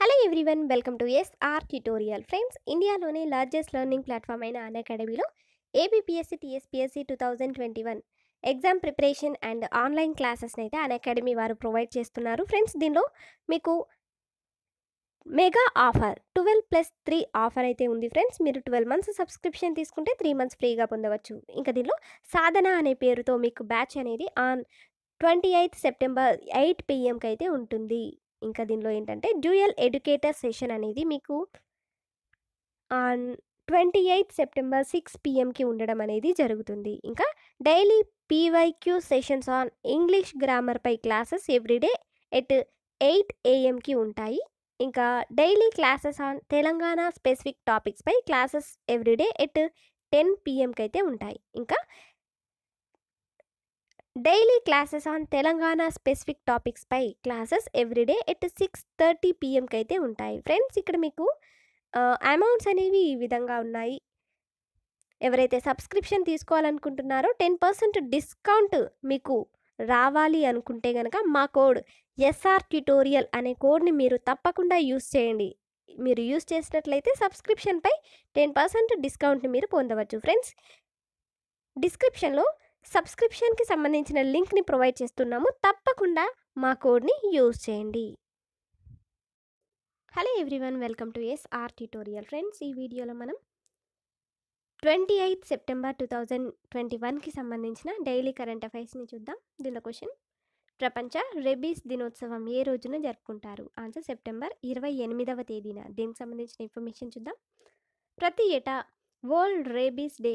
hello everyone welcome to S R tutorial friends ఇండియాలోని largest learning platform అయిన అన్ అకాడమీలో APPSC TSPSC two thousand twenty one exam preparation and online క్లాసెస్ని అయితే Unacademy వారు provide చేస్తున్నారు ఫ్రెండ్స్ దీనిలో మీకు mega offer twelve plus three offer అయితే ఉంది ఫ్రెండ్స్ మీరు ట్వెల్వ్ మంత్స్ సబ్స్క్రిప్షన్ తీసుకుంటే త్రీ మంత్స్ ఫ్రీగా పొందవచ్చు ఇంకా దీనిలో సాధన అనే పేరుతో మీకు బ్యాచ్ అనేది on twenty eighth September eight పిఎంకి అయితే ఉంటుంది ఇంకా దీనిలో ఏంటంటే డ్యూయల్ ఎడ్యుకేటర్ సెషన్ అనేది మీకు ట్వంటీ ఎయిత్ సెప్టెంబర్ సిక్స్ పిఎంకి ఉండడం అనేది జరుగుతుంది ఇంకా daily PYQ sessions on English గ్రామర్పై క్లాసెస్ ఎవ్రీడే ఎట్ ఎయిట్ ఏఎంకి ఉంటాయి ఇంకా daily classes on Telangana specific టాపిక్స్పై క్లాసెస్ ఎవ్రీడే ఎట్ టెన్ పిఎంకి అయితే ఉంటాయి ఇంకా daily classes on Telangana specific టాపిక్స్పై classes everyday at six thirty పిఎంకి అయితే ఉంటాయి ఫ్రెండ్స్ ఇక్కడ మీకు అమౌంట్స్ అనేవి ఈ విధంగా ఉన్నాయి ఎవరైతే సబ్స్క్రిప్షన్ తీసుకోవాలనుకుంటున్నారో టెన్ పర్సెంట్ డిస్కౌంట్ మీకు రావాలి అనుకుంటే కనుక మా కోడ్ ఎస్ఆర్ ట్యూటోరియల్ అనే కోడ్ని మీరు తప్పకుండా యూస్ చేయండి మీరు యూస్ చేసినట్లయితే సబ్స్క్రిప్షన్పై టెన్ పర్సెంట్ డిస్కౌంట్ని మీరు పొందవచ్చు ఫ్రెండ్స్ డిస్క్రిప్షన్లో సబ్స్క్రిప్షన్కి సంబంధించిన లింక్ని ప్రొవైడ్ చేస్తున్నాము తప్పకుండా మా కోడ్ని యూజ్ చేయండి hello everyone welcome to S R tutorial friends ఈ వీడియోలో మనం twenty eighth September two thousand twenty వన్కి సంబంధించిన డైలీ కరెంట్ అఫైర్స్ని చూద్దాం దీనిలో క్వశ్చన్ ప్రపంచ రెబీస్ దినోత్సవం ఏ రోజున జరుపుకుంటారు ఆన్సర్ సెప్టెంబర్ ఇరవై ఎనిమిదవ తేదీన దీనికి సంబంధించిన ఇన్ఫర్మేషన్ చూద్దాం ప్రతి ఏటా వరల్డ్ రేబీస్ డే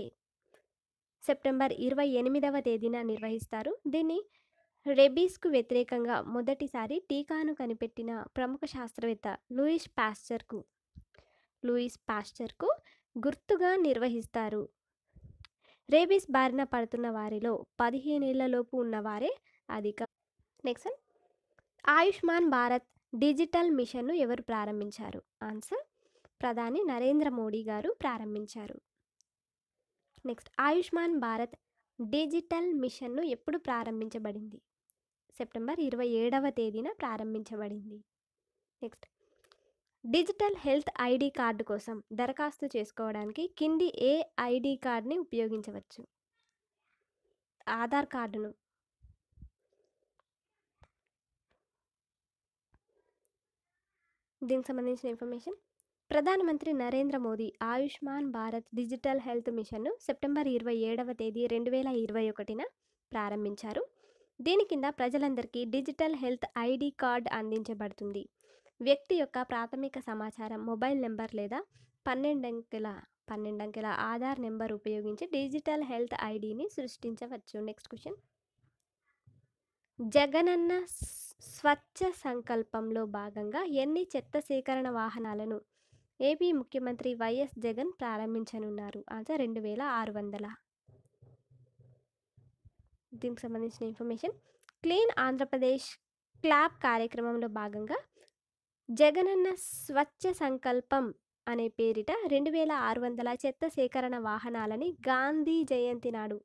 సెప్టెంబర్ ఇరవై ఎనిమిదవ తేదీన నిర్వహిస్తారు దీన్ని రెబీస్కు వ్యతిరేకంగా మొదటిసారి టీకాను కనిపెట్టిన ప్రముఖ శాస్త్రవేత్త లూయిస్ పాస్చర్కు లూయిస్ పాస్చర్కు గుర్తుగా నిర్వహిస్తారు రేబీస్ బారిన పడుతున్న వారిలో పదిహేనేళ్లలోపు ఉన్నవారే అధిక నెక్స్ట్ ఆయుష్మాన్ భారత్ డిజిటల్ మిషన్ను ఎవరు ప్రారంభించారు ఆన్సర్ ప్రధాని నరేంద్ర మోడీ గారు ప్రారంభించారు నెక్స్ట్ ఆయుష్మాన్ భారత్ డిజిటల్ మిషన్ను ఎప్పుడు ప్రారంభించబడింది సెప్టెంబర్ ఇరవై ఏడవ తేదీన ప్రారంభించబడింది next digital health ID card కోసం దరఖాస్తు చేసుకోవడానికి కింది ఏ ఐడి కార్డ్ని ఉపయోగించవచ్చు ఆధార్ కార్డును దీనికి సంబంధించిన ఇన్ఫర్మేషన్ ప్రధానమంత్రి నరేంద్ర మోదీ ఆయుష్మాన్ భారత్ డిజిటల్ హెల్త్ మిషన్ను సెప్టెంబర్ ఇరవై ఏడవ తేదీ రెండు వేల ఇరవై ఒకటిన ప్రారంభించారు దీని కింద ప్రజలందరికీ డిజిటల్ హెల్త్ ఐడి కార్డ్ అందించబడుతుంది వ్యక్తి యొక్క ప్రాథమిక సమాచారం మొబైల్ నెంబర్ లేదా పన్నెండు అంకెల పన్నెండు అంకెల ఆధార్ నెంబర్ ఉపయోగించి డిజిటల్ హెల్త్ ఐడిని సృష్టించవచ్చు నెక్స్ట్ క్వశ్చన్ జగనన్న స్వచ్ఛ సంకల్పంలో భాగంగా ఎన్ని చెత్త సేకరణ వాహనాలను ఏపీ ముఖ్యమంత్రి వైఎస్ జగన్ ప్రారంభించనున్నారు అంటే రెండు వేల ఆరు వందల దీనికి సంబంధించిన ఇన్ఫర్మేషన్ క్లీన్ ఆంధ్రప్రదేశ్ క్లాబ్ కార్యక్రమంలో భాగంగా జగనన్న స్వచ్ఛ సంకల్పం అనే పేరిట రెండు వేల ఆరు వందల చెత్త సేకరణ వాహనాలని గాంధీ జయంతి నాడు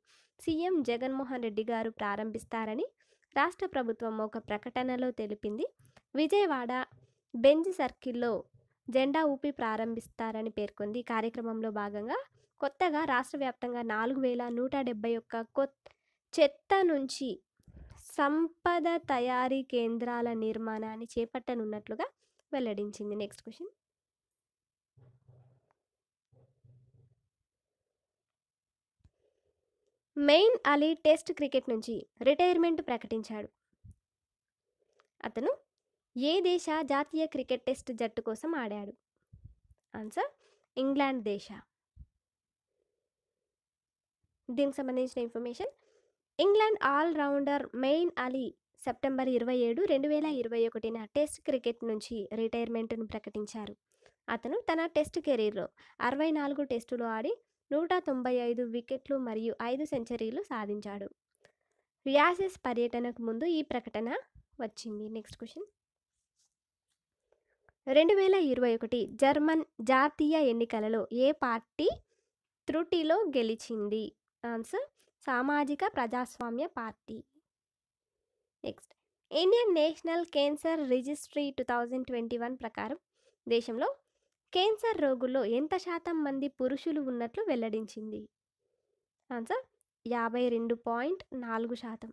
సీఎం జగన్మోహన్ రెడ్డి గారు ప్రారంభిస్తారని రాష్ట్ర ప్రభుత్వం ఒక ప్రకటనలో తెలిపింది విజయవాడ బెంజ్ సర్కిల్లో జెండా ఊపి ప్రారంభిస్తారని పేర్కొంది కార్యక్రమంలో భాగంగా కొత్తగా రాష్ట్ర వ్యాప్తంగా నాలుగు వేల నూట డెబ్బై ఒక్క కొత్త చెత్త నుంచి సంపద తయారీ కేంద్రాల నిర్మాణాన్ని చేపట్టనున్నట్లుగా వెల్లడించింది next question Moeen Ali test cricket నుంచి రిటైర్మెంట్ ప్రకటించాడు అతను ఏ దేశ జాతీయ క్రికెట్ టెస్ట్ జట్టు కోసం ఆడాడు ఆన్సర్ ఇంగ్లాండ్ దేశ దీనికి సంబంధించిన information England allrounder Moeen Ali September ఇరవై ఏడు రెండు వేల ఇరవై ఒకటిన టెస్ట్ క్రికెట్ నుంచి రిటైర్మెంట్ను ప్రకటించారు అతను తన టెస్ట్ కెరీర్లో అరవై నాలుగు టెస్టులు ఆడి నూట తొంభై ఐదు వికెట్లు మరియు ఐదు సెంచరీలు సాధించాడు వ్యాసెస్ పర్యటనకు ముందు ఈ ప్రకటన వచ్చింది నెక్స్ట్ క్వశ్చన్ రెండు వేల ఇరవై ఒకటి జర్మన్ జాతీయ ఎన్నికలలో ఏ పార్టీ త్రుటిలో గెలిచింది ఆన్సర్ సామాజిక ప్రజాస్వామ్య party next Indian National cancer registry two thousand twenty one ప్రకారం దేశంలో క్యాన్సర్ రోగుల్లో ఎంత శాతం మంది పురుషులు ఉన్నట్లు వెల్లడించింది ఆన్సర్ యాభై రెండు పాయింట్ నాలుగు శాతం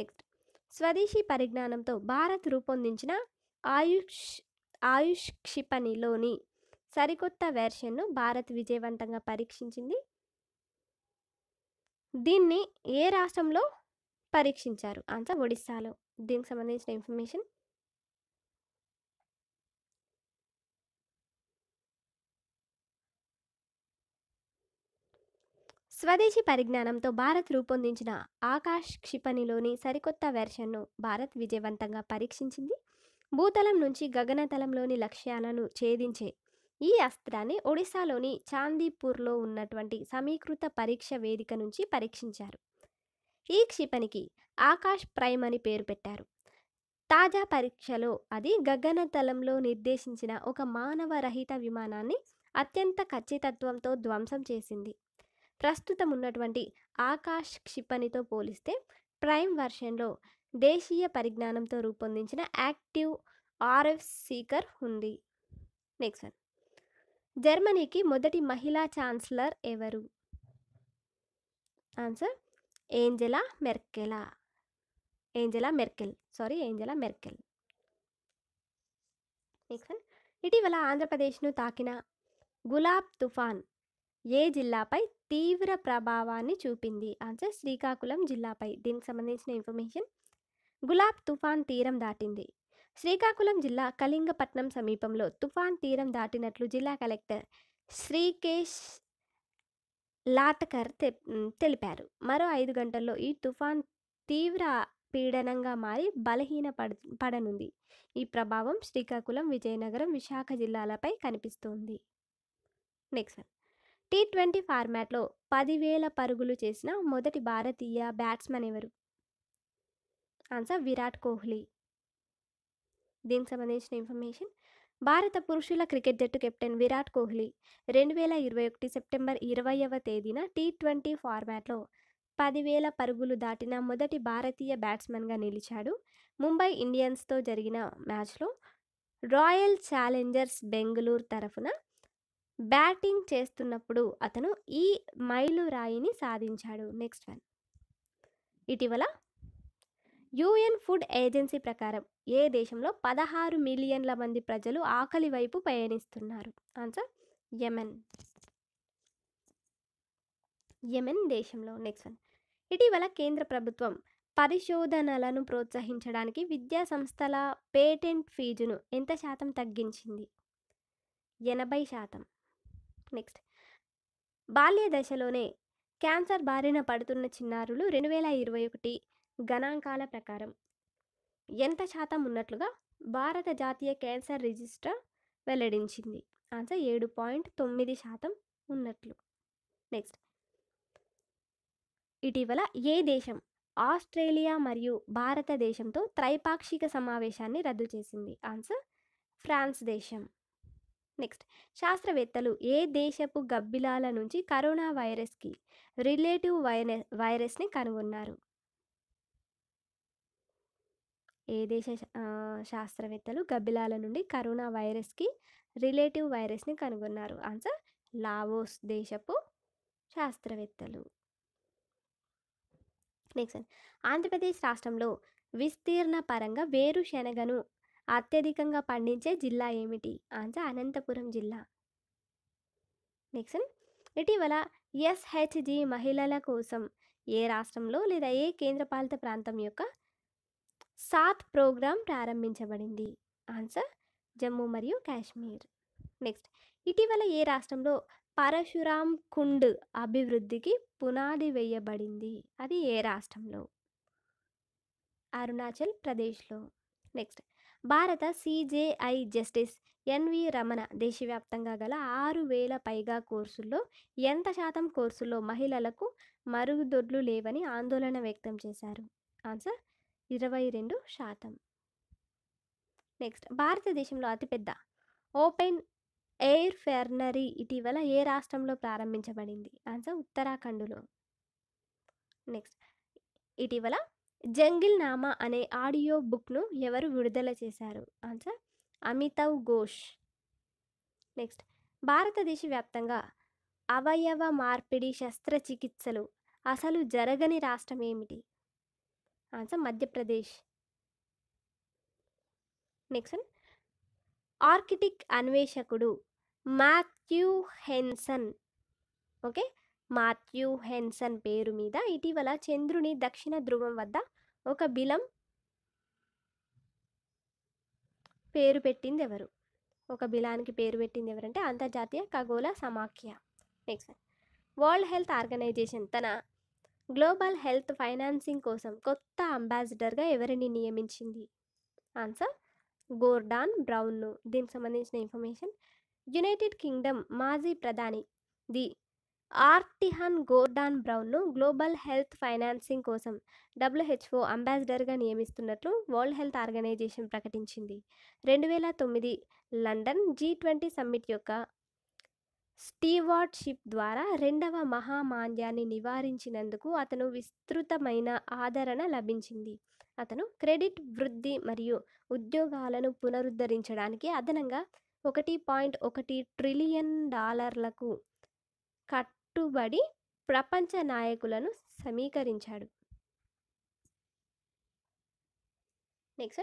నెక్స్ట్ స్వదేశీ పరిజ్ఞానంతో భారత్ రూపొందించిన ఆయుష్ ఆయుష్ క్షిపణిలోని సరికొత్త వెర్షన్ను భారత్ విజయవంతంగా పరీక్షించింది దీన్ని ఏ రాష్ట్రంలో పరీక్షించారు ఆన్సర్ ఒడిస్సాలో దీనికి సంబంధించిన ఇన్ఫర్మేషన్ స్వదేశీ పరిజ్ఞానంతో భారత్ రూపొందించిన ఆకాష్ క్షిపణిలోని సరికొత్త వెర్షన్ను భారత్ విజయవంతంగా పరీక్షించింది భూతలం నుంచి గగనతలంలోని లక్ష్యాలను ఛేదించే ఈ అస్త్రాన్ని ఒడిశాలోని చాందీపూర్లో ఉన్నటువంటి సమీకృత పరీక్ష వేదిక నుంచి పరీక్షించారు ఈ క్షిపణికి ఆకాష్ ప్రైమ్ అని పేరు పెట్టారు తాజా పరీక్షలో అది గగనతలంలో నిర్దేశించిన ఒక మానవ రహిత విమానాన్ని అత్యంత ఖచ్చితత్వంతో ధ్వంసం చేసింది ప్రస్తుతం ఉన్నటువంటి ఆకాష్ క్షిపణితో పోలిస్తే ప్రైమ్ వర్షన్లో దేశీయ పరిజ్ఞానంతో రూపొందించిన యాక్టివ్ ఆర్ఎఫ్ సీకర్ ఉంది నెక్స్ట్ వన్ జర్మనీకి మొదటి మహిళా ఛాన్సలర్ ఎవరు answer Angela Merkela Angela Merkel sorry Angela Merkel next one ఇటీవల ఆంధ్రప్రదేశ్ను తాకిన గులాబ్ తుఫాన్ ఏ జిల్లాపై తీవ్ర ప్రభావాన్ని చూపింది ఆన్సర్ శ్రీకాకుళం జిల్లాపై దీనికి సంబంధించిన ఇన్ఫర్మేషన్ గులాబ్ తుఫాన్ తీరం దాటింది శ్రీకాకుళం జిల్లా కళింగపట్నం సమీపంలో తుఫాన్ తీరం దాటినట్లు జిల్లా కలెక్టర్ శ్రీకేష్ లాతకర్ తెలిపారు మరో ఐదు గంటల్లో ఈ తుఫాన్ తీవ్ర పీడనంగా మారి బలహీన పడ పడనుంది ఈ ప్రభావం శ్రీకాకుళం విజయనగరం విశాఖ జిల్లాలపై కనిపిస్తోంది నెక్స్ట్ టీ ట్వంటీ ఫార్మాట్లో పదివేల పరుగులు చేసిన మొదటి భారతీయ బ్యాట్స్మెన్ ఎవరు ఆన్సర్ విరాట్ కోహ్లీ దీనికి సంబంధించిన ఇన్ఫర్మేషన్ భారత పురుషుల క్రికెట్ జట్టు కెప్టెన్ విరాట్ కోహ్లీ రెండు వేల ఇరవై ఒకటి సెప్టెంబర్ ఇరవైవ తేదీన టీ ట్వంటీ ఫార్మాట్లో పదివేల పరుగులు దాటిన మొదటి భారతీయ బ్యాట్స్మెన్గా నిలిచాడు ముంబై ఇండియన్స్తో జరిగిన మ్యాచ్లో రాయల్ ఛాలెంజర్స్ బెంగళూరు తరఫున బ్యాటింగ్ చేస్తున్నప్పుడు అతను ఈ మైలురాయిని సాధించాడు నెక్స్ట్ వన్ ఇటీవల యుఎన్ ఫుడ్ ఏజెన్సీ ప్రకారం ఏ దేశంలో పదహారు మిలియన్ల మంది ప్రజలు ఆకలి వైపు పయనిస్తున్నారు ఆన్సర్ యెమెన్ యెమెన్ దేశంలో నెక్స్ట్ వన్ ఇటీవల కేంద్ర ప్రభుత్వం పరిశోధనలను ప్రోత్సహించడానికి విద్యా సంస్థల పేటెంట్ ఫీజును ఎంత శాతం తగ్గించింది ఎనభై శాతం నెక్స్ట్ బాల్య దశలోనే క్యాన్సర్ బారిన పడుతున్న చిన్నారులు రెండు వేల ఇరవై ఒకటి గణాంకాల ప్రకారం ఎంత శాతం ఉన్నట్లుగా భారత జాతీయ క్యాన్సర్ రిజిస్టర్ వెల్లడించింది ఆన్సర్ ఏడు పాయింట్ తొమ్మిది శాతం ఉన్నట్లు నెక్స్ట్ ఇటీవల ఏ దేశం ఆస్ట్రేలియా మరియు భారతదేశంతో త్రైపాక్షిక సమావేశాన్ని రద్దు చేసింది ఆన్సర్ ఫ్రాన్స్ దేశం నెక్స్ట్ శాస్త్రవేత్తలు ఏ దేశపు గబ్బిలాల నుంచి కరోనా వైరస్కి రిలేటివ్ వైరస్ వైరస్ని కనుగొన్నారు ఏ దేశ శాస్త్రవేత్తలు గబ్బిలాల నుండి కరోనా వైరస్కి రిలేటివ్ వైరస్ని కనుగొన్నారు ఆన్సర్ లావోస్ దేశపు శాస్త్రవేత్తలు నెక్స్ట్ ఆంధ్రప్రదేశ్ రాష్ట్రంలో విస్తీర్ణ పరంగా వేరు శనగను అత్యధికంగా పండించే జిల్లా ఏమిటి ఆన్సర్ అనంతపురం జిల్లా నెక్స్ట్ ఇటీవల ఎస్హెచ్జి మహిళల కోసం ఏ రాష్ట్రంలో లేదా ఏ కేంద్రపాలిత ప్రాంతం యొక్క సాత్ ప్రోగ్రాం ప్రారంభించబడింది ఆన్సర్ జమ్మూ మరియు కాశ్మీర్ నెక్స్ట్ ఇటీవల ఏ రాష్ట్రంలో పరశురామ్ కుండ్ అభివృద్ధికి పునాది వేయబడింది అది ఏ రాష్ట్రంలో అరుణాచల్ ప్రదేశ్లో నెక్స్ట్ భారత సిజేఐ జస్టిస్ ఎన్వి రమణ దేశవ్యాప్తంగా గల ఆరు వేల పైగా కోర్సుల్లో ఎంత శాతం కోర్సుల్లో మహిళలకు మరుగుదొడ్లు లేవని ఆందోళన వ్యక్తం చేశారు ఆన్సర్ ఇరవై రెండు శాతం నెక్స్ట్ భారతదేశంలో అతిపెద్ద ఓపెన్ ఎయిర్ ఫెర్నరీ ఇటీవల ఏ రాష్ట్రంలో ప్రారంభించబడింది ఆన్సర్ ఉత్తరాఖండ్లో నెక్స్ట్ ఇటీవల జంగిల్ నామా అనే ఆడియో బుక్ను ఎవరు విడుదల చేశారు ఆన్సర్ అమితవ్ ఘోష్ నెక్స్ట్ భారతదేశ వ్యాప్తంగా అవయవ మార్పిడి శస్త్రచికిత్సలు అసలు జరగని రాష్ట్రం ఏమిటి ఆన్సర్ మధ్యప్రదేశ్ నెక్స్ట్ ఆర్కిటిక్ అన్వేషకుడు Matthew Henson okay Matthew Henson పేరు మీద ఇటీవల చంద్రుని దక్షిణ ధ్రువం వద్ద ఒక బిలం పేరు పెట్టింది ఎవరు ఒక బిలానికి పేరు పెట్టింది ఎవరంటే అంతర్జాతీయ ఖగోళ సమాఖ్య నెక్స్ట్ వరల్డ్ హెల్త్ ఆర్గనైజేషన్ తన గ్లోబల్ హెల్త్ ఫైనాన్సింగ్ కోసం కొత్త అంబాసిడర్గా ఎవరిని నియమించింది ఆన్సర్ గోర్డాన్ బ్రౌన్ను దీనికి సంబంధించిన ఇన్ఫర్మేషన్ యునైటెడ్ కింగ్డమ్ మాజీ ప్రధాని ది ఆర్టిహన్ గోర్డాన్ బ్రౌన్ను గ్లోబల్ హెల్త్ ఫైనాన్సింగ్ కోసం డబ్ల్యూహెచ్ఓ అంబాసిడర్గా నియమిస్తున్నట్లు వరల్డ్ హెల్త్ ఆర్గనైజేషన్ ప్రకటించింది రెండు వేల తొమ్మిది లండన్ జీ ట్వంటీ సమ్మిట్ యొక్క స్టీవార్డ్షిప్ ద్వారా రెండవ మహామాంద్యాన్ని నివారించినందుకు అతను విస్తృతమైన ఆదరణ లభించింది అతను క్రెడిట్ వృద్ధి మరియు ఉద్యోగాలను పునరుద్ధరించడానికి అదనంగా ఒకటి పాయింట్ ఒకటి ట్రిలియన్ డాలర్లకు కట్టుబడి ప్రపంచ నాయకులను సమీకరించాడు నెక్స్ట్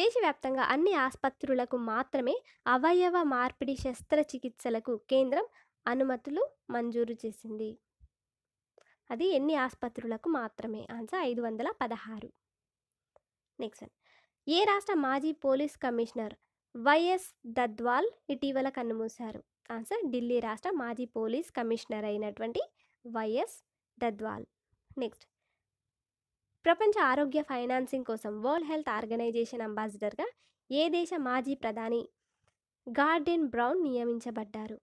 దేశవ్యాప్తంగా అన్ని ఆసుపత్రులకు మాత్రమే అవయవ మార్పిడి శస్త్రచికిత్సలకు కేంద్రం అనుమతులు మంజూరు చేసింది అది ఎన్ని ఆసుపత్రులకు మాత్రమే ఆన్సర్ ఐదు వందల పదహారు నెక్స్ట్ ఏ రాష్ట్ర మాజీ పోలీస్ కమిషనర్ వైఎస్ దద్వాల్ ఇటీవల కన్నుమూశారు ఆన్సర్ ఢిల్లీ రాష్ట్ర మాజీ పోలీస్ కమిషనర్ అయినటువంటి వైఎస్ దద్వాల్ నెక్స్ట్ ప్రపంచ ఆరోగ్య ఫైనాన్సింగ్ కోసం వరల్డ్ హెల్త్ ఆర్గనైజేషన్ అంబాసిడర్గా ఏ దేశ మాజీ ప్రధాని గార్డెన్ బ్రౌన్ నియమించబడ్డారు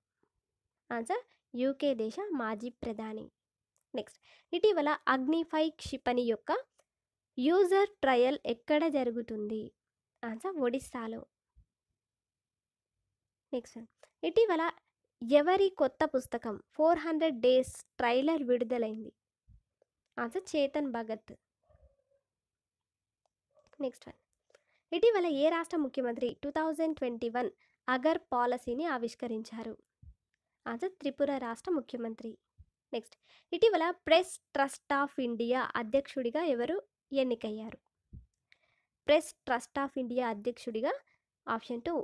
ఆన్సర్ యూకే దేశ మాజీ ప్రధాని నెక్స్ట్ ఇటీవల అగ్నిఫై క్షిపణి యొక్క యూజర్ ట్రయల్ ఎక్కడ జరుగుతుంది ఆన్సర్ ఒడిస్సాలో నెక్స్ట్ ఇటీవల ఎవరి కొత్త పుస్తకం ఫోర్ హండ్రెడ్ డేస్ ట్రైలర్ విడుదలైంది answer Chetan Bhagat next one ఇటీవల ఏ రాష్ట్ర ముఖ్యమంత్రి టూ థౌజండ్ ట్వంటీ వన్ అగర్ పాలసీని ఆవిష్కరించారు అది త్రిపుర రాష్ట్ర ముఖ్యమంత్రి నెక్స్ట్ ఇటీవల ప్రెస్ ట్రస్ట్ ఆఫ్ ఇండియా అధ్యక్షుడిగా ఎవరు ఎన్నికయ్యారు ప్రెస్ ట్రస్ట్ ఆఫ్ ఇండియా అధ్యక్షుడిగా ఆప్షన్ టూ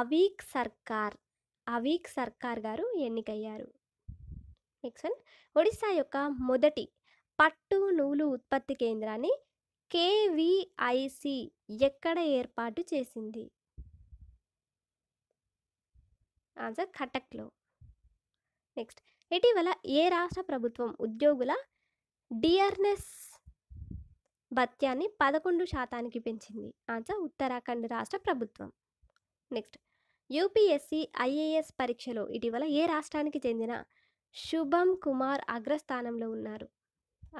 అవీక్ సర్కార్ అవీక్ సర్కార్ గారు ఎన్నికయ్యారు నెక్స్ట్ వన్ ఒడిశా యొక్క మొదటి పట్టు నూలు ఉత్పత్తి కేంద్రాన్ని కేవీఐసి ఎక్కడ ఏర్పాటు చేసింది ఆన్సర్ కటక్లో నెక్స్ట్ ఇటీవల ఏ రాష్ట్ర ప్రభుత్వం ఉద్యోగుల డియర్నెస్ భత్యాన్ని పదకొండు శాతానికి పెంచింది ఆన్సర్ ఉత్తరాఖండ్ రాష్ట్ర ప్రభుత్వం నెక్స్ట్ యూపీఎస్సి ఐఏఎస్ పరీక్షలో ఇటీవల ఏ రాష్ట్రానికి చెందిన శుభం కుమార్ అగ్రస్థానంలో ఉన్నారు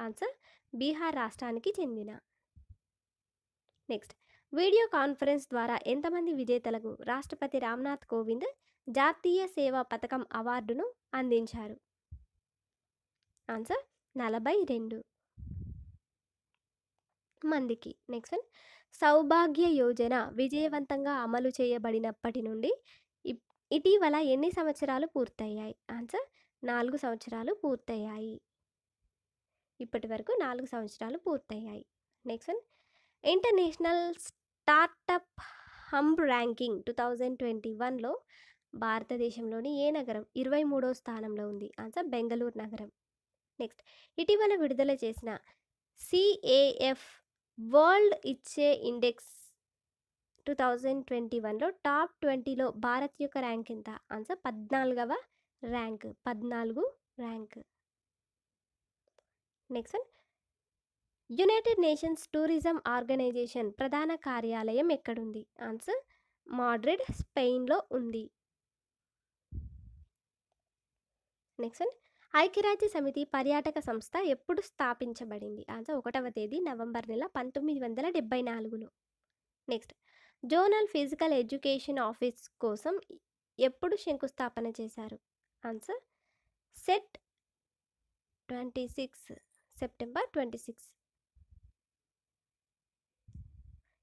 ఆన్సర్ బీహార్ రాష్ట్రానికి చెందిన నెక్స్ట్ వీడియో కాన్ఫరెన్స్ ద్వారా ఎంతమంది విజేతలకు రాష్ట్రపతి రామ్నాథ్ కోవింద్ జాతీయ సేవా పథకం అవార్డును అందించారు ఆన్సర్ నలభై రెండు మందికి నెక్స్ట్ సౌభాగ్య యోజన విజయవంతంగా అమలు చేయబడినప్పటి నుండి ఇటీవల ఎన్ని సంవత్సరాలు పూర్తయ్యాయి ఆన్సర్ నాలుగు సంవత్సరాలు పూర్తయ్యాయి ఇప్పటి వరకు నాలుగు సంవత్సరాలు పూర్తయ్యాయి నెక్స్ట్ ఇంటర్నేషనల్ స్టార్టప్ హంబ్ ర్యాంకింగ్ టూ థౌజండ్ ట్వంటీ వన్లో భారతదేశంలోని ఏ నగరం ఇరవై మూడో స్థానంలో ఉంది ఆన్సర్ బెంగళూరు నగరం నెక్స్ట్ ఇటీవల విడుదల చేసిన సిఏఎఫ్ వరల్డ్ ఇచ్చే ఇండెక్స్ టూ థౌజండ్ ట్వంటీ వన్లో టాప్ ట్వంటీలో భారత్ యొక్క ర్యాంక్ ఎంత ఆన్సర్ పద్నాలుగవ ర్యాంక్ పద్నాలుగు rank next one United Nations tourism organization ప్రధాన కార్యాలయం ఎక్కడుంది ఆన్సర్ మాడ్రిడ్ స్పెయిన్లో ఉంది నెక్స్ట్ ఐక్యరాజ్య సమితి పర్యాటక సంస్థ ఎప్పుడు స్థాపించబడింది ఆన్సర్ ఒకటవ తేదీ నవంబర్ నెల పంతొమ్మిది వందల డెబ్బై నాలుగులో next zonal physical education office కోసం ఎప్పుడు శంకుస్థాపన చేశారు ఆన్సర్ సెట్ twenty six September twenty six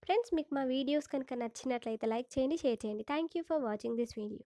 friends మీకు మా వీడియోస్ కనుక నచ్చినట్లయితే లైక్ చేయండి షేర్ చేయండి thank you for watching this video